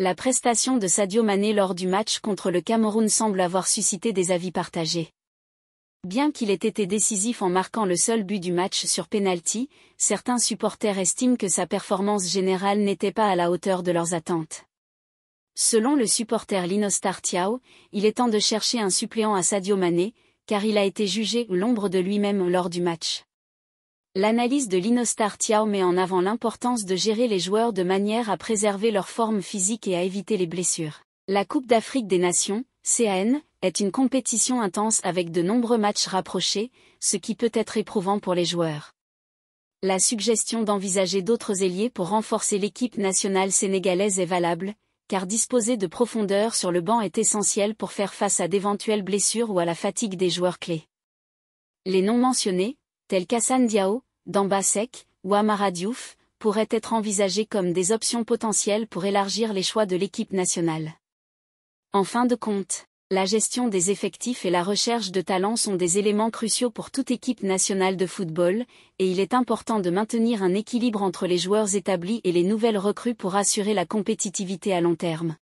La prestation de Sadio Mané lors du match contre le Cameroun semble avoir suscité des avis partagés. Bien qu'il ait été décisif en marquant le seul but du match sur penalty, certains supporters estiment que sa performance générale n'était pas à la hauteur de leurs attentes. Selon le supporter Linostar Tiao, il est temps de chercher un suppléant à Sadio Mané, car il a été jugé l'ombre de lui-même lors du match. L'analyse de l'Inostar Tiao met en avant l'importance de gérer les joueurs de manière à préserver leur forme physique et à éviter les blessures. La Coupe d'Afrique des Nations, CAN, est une compétition intense avec de nombreux matchs rapprochés, ce qui peut être éprouvant pour les joueurs. La suggestion d'envisager d'autres ailiers pour renforcer l'équipe nationale sénégalaise est valable, car disposer de profondeur sur le banc est essentiel pour faire face à d'éventuelles blessures ou à la fatigue des joueurs clés. Les noms mentionnés, tels Dambasek ou Amara Diouf pourraient être envisagés comme des options potentielles pour élargir les choix de l'équipe nationale. En fin de compte, la gestion des effectifs et la recherche de talents sont des éléments cruciaux pour toute équipe nationale de football, et il est important de maintenir un équilibre entre les joueurs établis et les nouvelles recrues pour assurer la compétitivité à long terme.